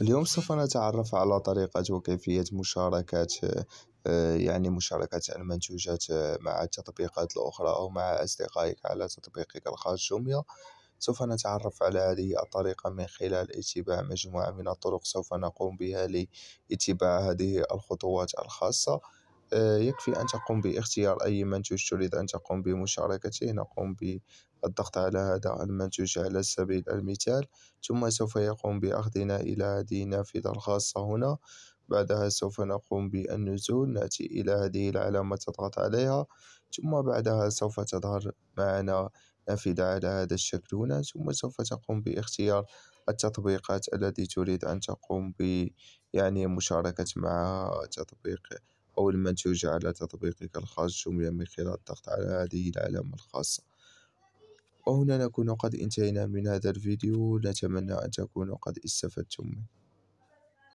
اليوم سوف نتعرف على طريقة وكيفية مشاركة آه، يعني مشاركة المنتوجات آه، مع التطبيقات الأخرى أو مع أصدقائك على تطبيقك الخاص جوميا سوف نتعرف على هذه الطريقة من خلال اتباع مجموعة من الطرق سوف نقوم بها لاتباع هذه الخطوات الخاصة. آه، يكفي أن تقوم باختيار أي منتوج تريد أن تقوم بمشاركته نقوم بالضغط على هذا المنتوج على سبيل المثال ثم سوف يقوم بأخذنا إلى هذه النافذة الخاصة هنا بعدها سوف نقوم بالنزول نأتي إلى هذه العلامة تضغط عليها ثم بعدها سوف تظهر معنا نافذة على هذا الشكل هنا ثم سوف تقوم باختيار التطبيقات التي تريد أن تقوم ب يعني مشاركة معها تطبيق أول ما توجع على تطبيقك الخاص جملة من خلال الضغط على هذه العلامة الخاصة وهنا نكون قد انتهينا من هذا الفيديو نتمنى أن تكونوا قد استفدتم منه